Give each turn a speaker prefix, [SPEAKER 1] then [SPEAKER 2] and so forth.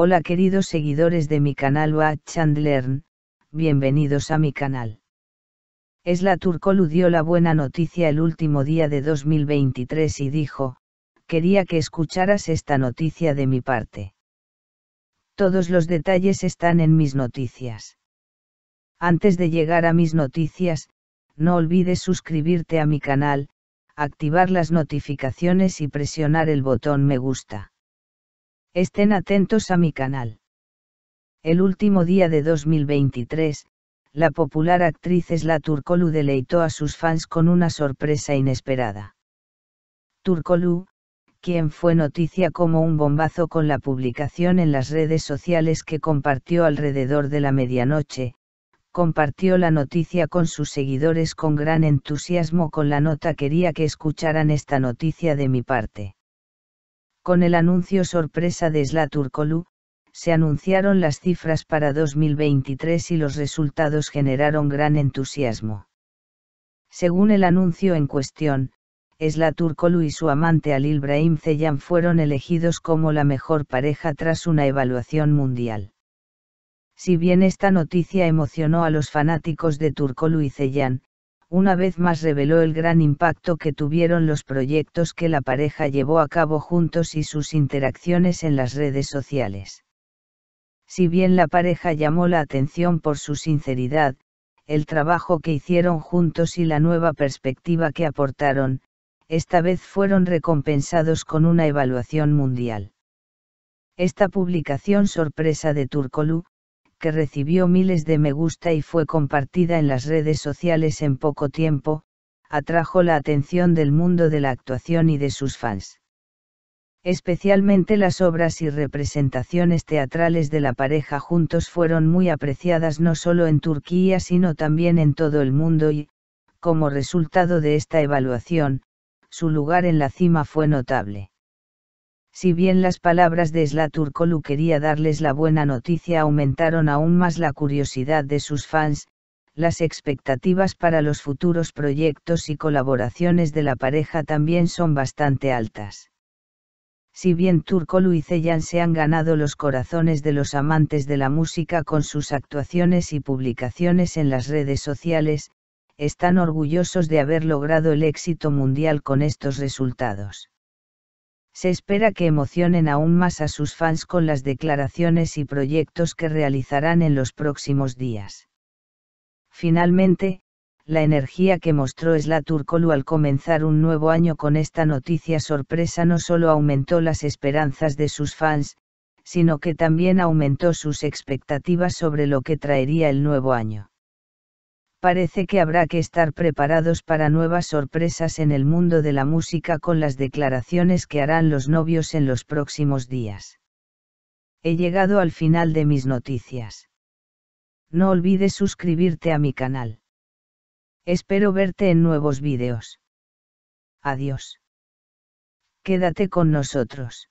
[SPEAKER 1] Hola queridos seguidores de mi canal Watch and bienvenidos a mi canal. Esla le dio la buena noticia el último día de 2023 y dijo, quería que escucharas esta noticia de mi parte. Todos los detalles están en mis noticias. Antes de llegar a mis noticias, no olvides suscribirte a mi canal, activar las notificaciones y presionar el botón me gusta. Estén atentos a mi canal. El último día de 2023, la popular actriz Esla Turcolu deleitó a sus fans con una sorpresa inesperada. Turkolu, quien fue noticia como un bombazo con la publicación en las redes sociales que compartió alrededor de la medianoche, compartió la noticia con sus seguidores con gran entusiasmo con la nota quería que escucharan esta noticia de mi parte. Con el anuncio sorpresa de Türkoğlu, se anunciaron las cifras para 2023 y los resultados generaron gran entusiasmo. Según el anuncio en cuestión, Türkoğlu y su amante al Ibrahim Zeyan fueron elegidos como la mejor pareja tras una evaluación mundial. Si bien esta noticia emocionó a los fanáticos de Turkolu y Zeyan, una vez más reveló el gran impacto que tuvieron los proyectos que la pareja llevó a cabo juntos y sus interacciones en las redes sociales. Si bien la pareja llamó la atención por su sinceridad, el trabajo que hicieron juntos y la nueva perspectiva que aportaron, esta vez fueron recompensados con una evaluación mundial. Esta publicación sorpresa de Turcolu, que recibió miles de me gusta y fue compartida en las redes sociales en poco tiempo, atrajo la atención del mundo de la actuación y de sus fans. Especialmente las obras y representaciones teatrales de la pareja juntos fueron muy apreciadas no solo en Turquía sino también en todo el mundo y, como resultado de esta evaluación, su lugar en la cima fue notable. Si bien las palabras de Slaturkolu quería darles la buena noticia aumentaron aún más la curiosidad de sus fans, las expectativas para los futuros proyectos y colaboraciones de la pareja también son bastante altas. Si bien Turcolu y Ceyan se han ganado los corazones de los amantes de la música con sus actuaciones y publicaciones en las redes sociales, están orgullosos de haber logrado el éxito mundial con estos resultados se espera que emocionen aún más a sus fans con las declaraciones y proyectos que realizarán en los próximos días. Finalmente, la energía que mostró Sla Turcolu al comenzar un nuevo año con esta noticia sorpresa no solo aumentó las esperanzas de sus fans, sino que también aumentó sus expectativas sobre lo que traería el nuevo año parece que habrá que estar preparados para nuevas sorpresas en el mundo de la música con las declaraciones que harán los novios en los próximos días. He llegado al final de mis noticias. No olvides suscribirte a mi canal. Espero verte en nuevos vídeos. Adiós. Quédate con nosotros.